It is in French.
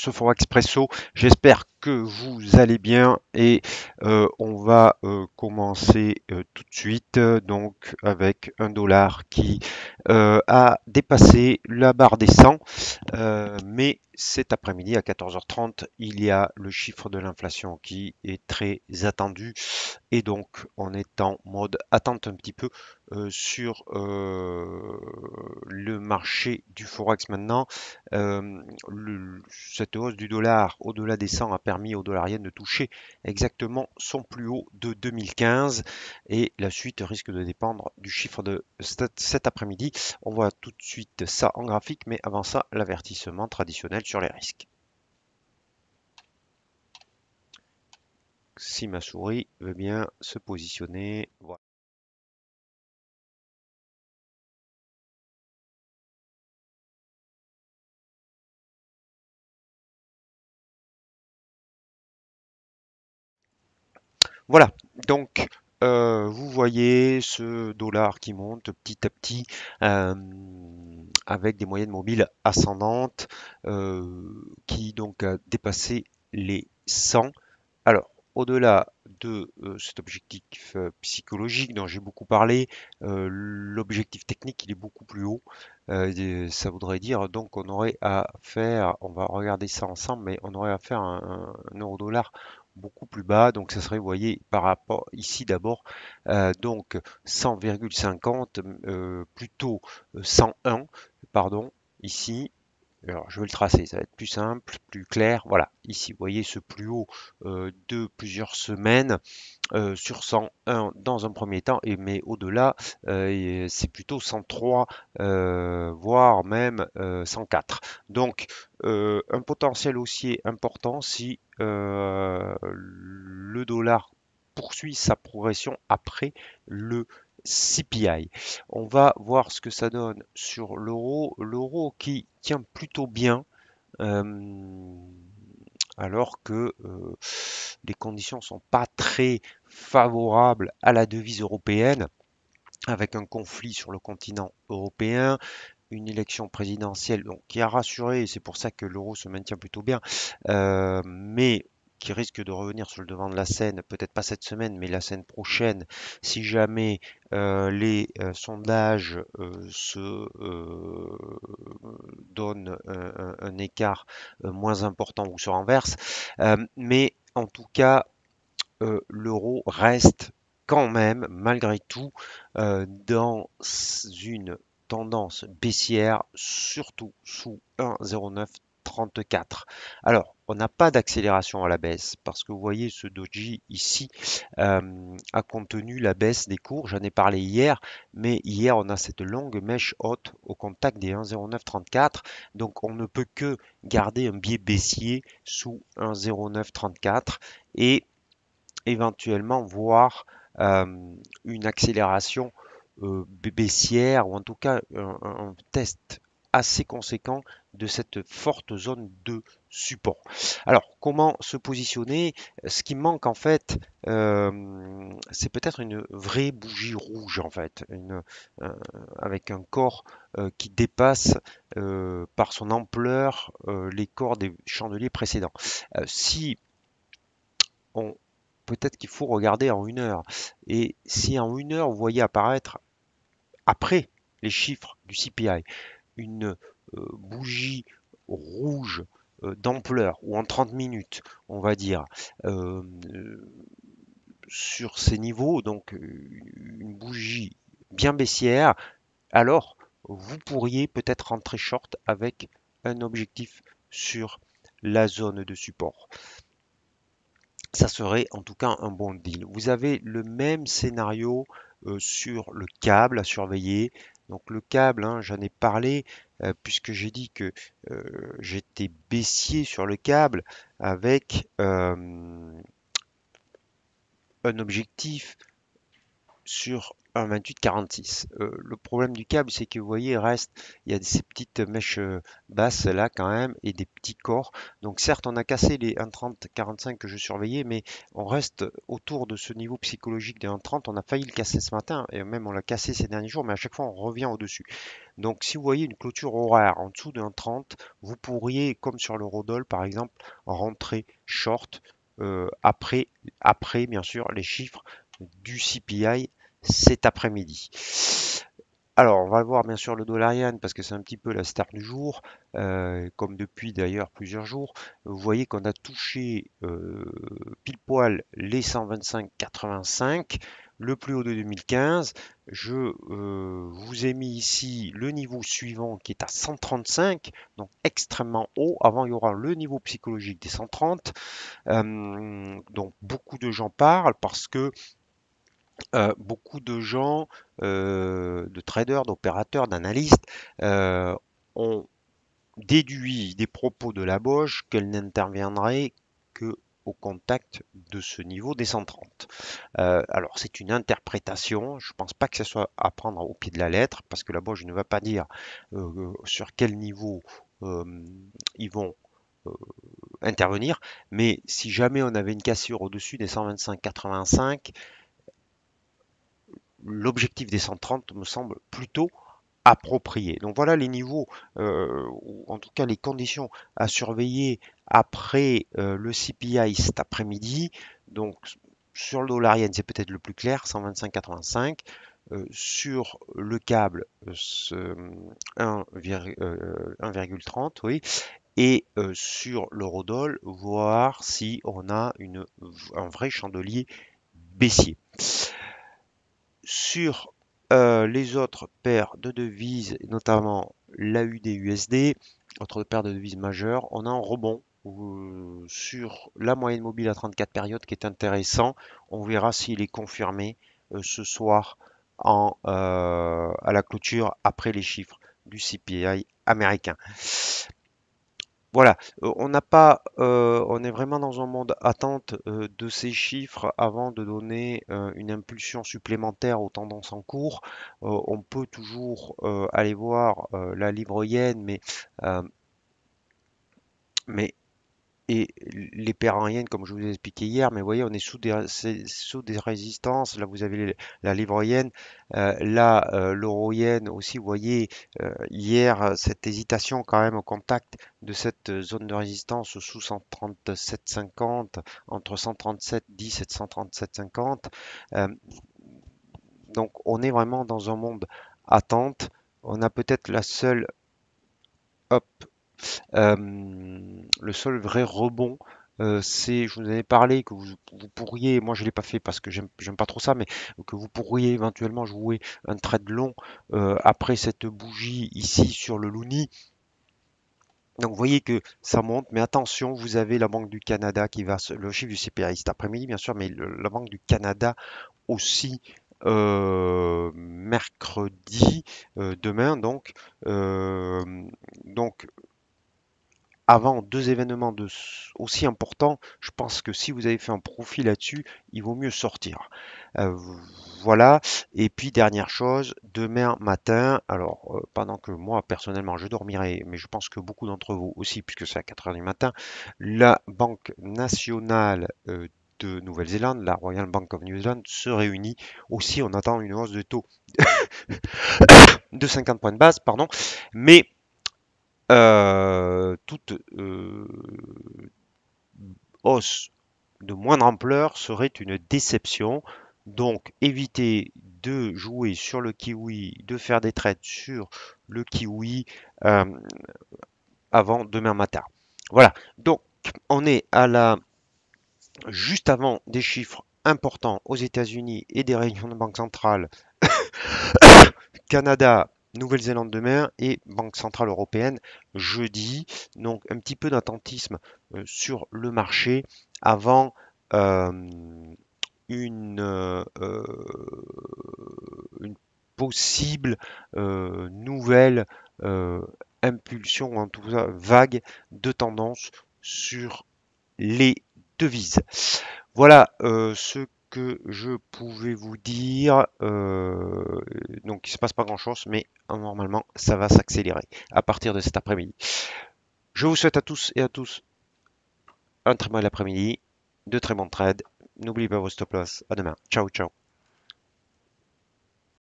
ce Expresso. J'espère que vous allez bien et euh, on va euh, commencer euh, tout de suite donc avec un dollar qui a dépassé la barre des 100 mais cet après-midi à 14h30 il y a le chiffre de l'inflation qui est très attendu et donc on est en mode attente un petit peu sur marché du Forex maintenant. Euh, cette hausse du dollar au-delà des 100 a permis aux dollar de toucher exactement son plus haut de 2015 et la suite risque de dépendre du chiffre de cet après-midi. On voit tout de suite ça en graphique, mais avant ça, l'avertissement traditionnel sur les risques. Si ma souris veut bien se positionner, voilà. Voilà, donc euh, vous voyez ce dollar qui monte petit à petit euh, avec des moyennes mobiles ascendantes euh, qui donc a dépassé les 100. Alors au-delà de cet objectif psychologique dont j'ai beaucoup parlé, l'objectif technique il est beaucoup plus haut. ça voudrait dire donc on aurait à faire, on va regarder ça ensemble, mais on aurait à faire un euro dollar beaucoup plus bas. Donc ça serait, vous voyez, par rapport ici d'abord, euh, donc 100,50 euh, plutôt 101, euh, pardon, ici alors, je vais le tracer, ça va être plus simple, plus clair. Voilà, ici, vous voyez ce plus haut euh, de plusieurs semaines euh, sur 101 dans un premier temps, et, mais au-delà, euh, c'est plutôt 103, voire même 104. Donc, un potentiel haussier important si le dollar poursuit sa progression après le CPI. On va voir ce que ça donne sur l'euro. L'euro qui tient plutôt bien. Euh, alors que euh, les conditions ne sont pas très favorables à la devise européenne, avec un conflit sur le continent européen, une élection présidentielle donc, qui a rassuré, c'est pour ça que l'euro se maintient plutôt bien, euh, mais qui risque de revenir sur le devant de la scène, peut-être pas cette semaine, mais la semaine prochaine, si jamais euh, les euh, sondages euh, se donnent un, écart moins important ou se renverse. mais en tout cas, l'euro reste quand même, malgré tout, dans une tendance baissière, surtout sous 1,09 34. Alors, on n'a pas d'accélération à la baisse parce que vous voyez ce doji ici euh, a contenu la baisse des cours. J'en ai parlé hier, mais hier on a cette longue mèche haute au contact des 1,0934. Donc on ne peut que garder un biais baissier sous 1,0934 et éventuellement voir euh, une accélération euh, baissière ou en tout cas un test assez conséquent de cette forte zone de support. Alors, comment se positionner Ce qui manque en fait, euh, c'est peut-être une vraie bougie rouge en fait, une, euh, avec un corps euh, qui dépasse par son ampleur les corps des chandeliers précédents. si on peut-être qu'il faut regarder en une heure. Et si en une heure vous voyez apparaître après les chiffres du CPI, une euh, bougie rouge euh, d'ampleur ou en 30 minutes, on va dire, euh, sur ces niveaux, donc une bougie bien baissière, alors vous pourriez peut-être rentrer short avec un objectif sur la zone de support. Ça serait en tout cas un bon deal. Vous avez le même scénario sur le câble à surveiller, donc le câble, hein, j'en ai parlé euh, puisque j'ai dit que euh, j'étais baissier sur le câble avec euh, un objectif sur 28 euh, le problème du câble, c'est que vous voyez, il reste, il y a ces petites mèches euh, basses là quand même et des petits corps. Donc certes, on a cassé les 1,30-45 que je surveillais, mais on reste autour de ce niveau psychologique des 1,30. On a failli le casser ce matin et même on l'a cassé ces derniers jours, mais à chaque fois, on revient au-dessus. Donc si vous voyez une clôture horaire en dessous de 1,30, vous pourriez, comme sur le Rodol par exemple, rentrer short. Euh, après, après, bien sûr, les chiffres du CPI cet après-midi. Alors, on va voir bien sûr le dollarian parce que c'est un petit peu la star du jour, euh, comme depuis d'ailleurs plusieurs jours. Vous voyez qu'on a touché euh, pile poil les 125,85, le plus haut de 2015. Je euh, vous ai mis ici le niveau suivant qui est à 135, donc extrêmement haut. Avant, il y aura le niveau psychologique des 130. donc, beaucoup de gens parlent parce que euh, beaucoup de gens, euh, de traders, d'opérateurs, d'analystes, euh, ont déduit des propos de la Bosch qu'elle n'interviendrait que au contact de ce niveau des 130. alors c'est une interprétation, je ne pense pas que ce soit à prendre au pied de la lettre, parce que la Bosch ne va pas dire sur quel niveau ils vont intervenir, mais si jamais on avait une cassure au-dessus des 125,85, l'objectif des 130 me semble plutôt approprié. Donc voilà les niveaux, euh, ou en tout cas les conditions à surveiller après euh, le CPI cet après-midi. Donc sur le dollarienne, c'est peut-être le plus clair, 125,85. Euh, sur le câble, 1,30, oui, et sur l'eurodoll, voir si on a une, un vrai chandelier baissier sur euh, les autres paires de devises, notamment l'AUD-USD, autre paires de devises majeures, on a un rebond euh, sur la moyenne mobile à 34 périodes qui est intéressant. On verra s'il est confirmé euh, ce soir en, à la clôture après les chiffres du CPI américain voilà, euh, on n'a pas, euh, on est vraiment dans un monde attente euh, de ces chiffres avant de donner une impulsion supplémentaire aux tendances en cours. on peut toujours aller voir la livre yen, mais mais et les Yen, comme je vous ai expliqué hier, mais vous voyez, on est sous des, sous des résistances. Là, vous avez la livroyenne, euh, là, l'euroyenne aussi. Vous voyez, euh, hier, cette hésitation quand même au contact de cette zone de résistance sous 137,50, entre 137,10 et 137,50. Euh, donc, on est vraiment dans un monde attente. On a peut-être la seule... Hop, euh, le seul vrai rebond euh, c'est, je vous en ai parlé, que vous, pourriez, moi je ne l'ai pas fait parce que j'aime pas trop ça, mais que vous pourriez éventuellement jouer un trade long euh, après cette bougie ici sur le Looney. Donc vous voyez que ça monte, mais attention, vous avez la Banque du Canada qui va, le chiffre du CPI cet après-midi bien sûr, mais la Banque du Canada aussi mercredi, demain donc. donc avant deux événements de, aussi importants, je pense que si vous avez fait un profit là-dessus, il vaut mieux sortir. Euh, voilà. Et puis dernière chose, demain matin, alors euh, pendant que moi personnellement je dormirai, mais je pense que beaucoup d'entre vous aussi, puisque c'est à 4h du matin, la Banque nationale euh, de Nouvelle-Zélande, la Royal Bank of New Zealand, se réunit. Aussi, on attend une hausse de taux de 50 points de base, pardon. Mais euh, toute euh, hausse de moindre ampleur serait une déception. Donc évitez de jouer sur le kiwi, de faire des trades sur le kiwi euh, avant demain matin. Voilà, donc on est à la juste avant des chiffres importants aux États-Unis et des réunions de banque centrale, Canada, Nouvelle-Zélande demain et Banque Centrale Européenne jeudi. Donc un petit peu d'attentisme euh, sur le marché avant euh, une, euh, une possible nouvelle impulsion, ou en tout cas vague de tendance sur les devises. Voilà ce que que je pouvais vous dire, euh, donc il se passe pas grand-chose, mais euh, normalement ça va s'accélérer à partir de cet après-midi. Je vous souhaite à tous et à tous un très bon après-midi, de très bons trades. N'oubliez pas vos stop-loss. À demain. Ciao, ciao.